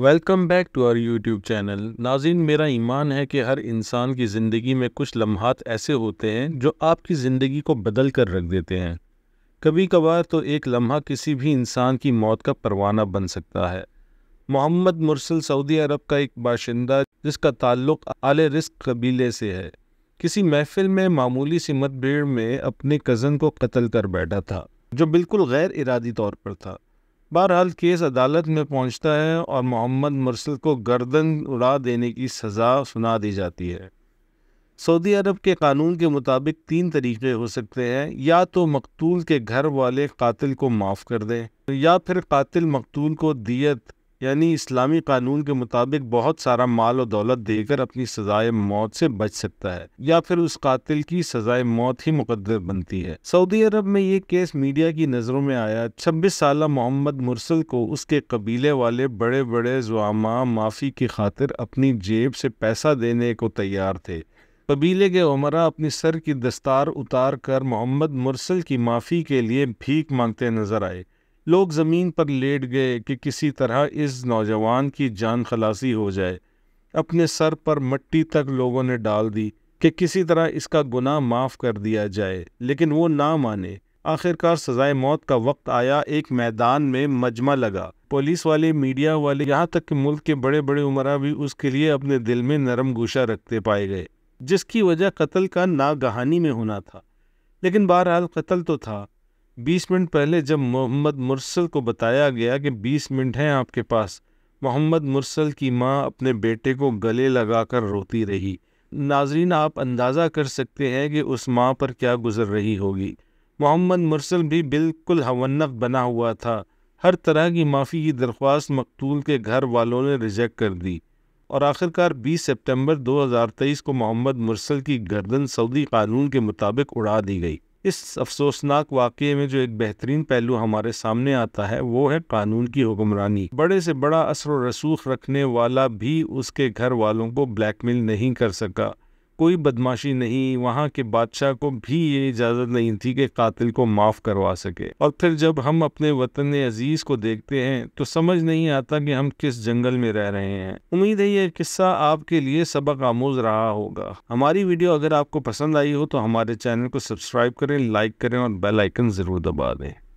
welcome back to our YouTube channel नाजिन मेरा ईमान है कि हर इंसान की ज़िंदगी में कुछ लम्हात ऐसे होते हैं जो आपकी ज़िंदगी को बदल कर रख देते हैं कभी कभार तो एक लम्हा किसी भी इंसान की मौत का परवाना बन सकता है मोहम्मद मुरसल सऊदी अरब का एक बाशिंदा जिसका ताल्लुक आले रिस्क कबीले से है किसी महफिल में मामूली सी मतभेड़ में अपने कज़न को कत्ल कर बैठा था जो बिल्कुल गैर इरादी तौर पर था बहरहाल केस अदालत में पहुंचता है और मोहम्मद मुरसल को गर्दन उड़ा देने की सज़ा सुना दी जाती है सऊदी अरब के कानून के मुताबिक तीन तरीके हो सकते हैं या तो मकतूल के घर वाले कातिल को माफ़ कर दें या फिर कातिल मकतूल को दियत यानी इस्लामी कानून के मुताबिक बहुत सारा माल और दौलत देकर अपनी सजाए मौत से बच सकता है या फिर उस कातिल की सजाए मौत ही मुकदर बनती है सऊदी अरब में ये केस मीडिया की नज़रों में आया छब्बीस साल मोहम्मद मुरसल को उसके कबीले वाले बड़े बड़े जुआमा माफ़ी की खातिर अपनी जेब से पैसा देने को तैयार थे कबीले के उमरा अपनी सर की दस्तार उतार कर मोहम्मद मुरसल की माफ़ी के लिए भीख मांगते नजर आए लोग ज़मीन पर लेट गए कि किसी तरह इस नौजवान की जान खलासी हो जाए अपने सर पर मट्टी तक लोगों ने डाल दी कि किसी तरह इसका गुनाह माफ़ कर दिया जाए लेकिन वो ना माने आखिरकार सजाए मौत का वक्त आया एक मैदान में मजमा लगा पुलिस वाले मीडिया वाले यहाँ तक कि मुल्क के बड़े बड़े उमरा भी उसके लिए अपने दिल में नरम गुशा रखते पाए गए जिसकी वजह कत्ल का नागहानी में होना था लेकिन बहरहाल कत्ल तो था बीस मिनट पहले जब मोहम्मद मुरसल को बताया गया कि बीस मिनट हैं आपके पास मोहम्मद मुरसल की माँ अपने बेटे को गले लगाकर रोती रही नाजरीन आप अंदाज़ा कर सकते हैं कि उस माँ पर क्या गुजर रही होगी मोहम्मद मुरसल भी बिल्कुल हवन्नफ बना हुआ था हर तरह की माफ़ी की दरख्वास्त मकतूल के घर वालों ने रिजेक्ट कर दी और आखिरकार 20 सितंबर 2023 को मोहम्मद मुरसल की गर्दन सऊदी कानून के मुताबिक उड़ा दी गई इस अफसोसनाक वाक में जो एक बेहतरीन पहलू हमारे सामने आता है वो है कानून की हुक्मरानी बड़े से बड़ा असर रसूख रखने वाला भी उसके घर वालों को ब्लैकमेल नहीं कर सका कोई बदमाशी नहीं वहाँ के बादशाह को भी ये इजाज़त नहीं थी कि कातिल को माफ़ करवा सके और फिर जब हम अपने वतन अजीज़ को देखते हैं तो समझ नहीं आता कि हम किस जंगल में रह रहे हैं उम्मीद है ये किस्सा आपके लिए सबक आमोज रहा होगा हमारी वीडियो अगर आपको पसंद आई हो तो हमारे चैनल को सब्सक्राइब करें लाइक करें और बेल आइकन ज़रूर दबा दें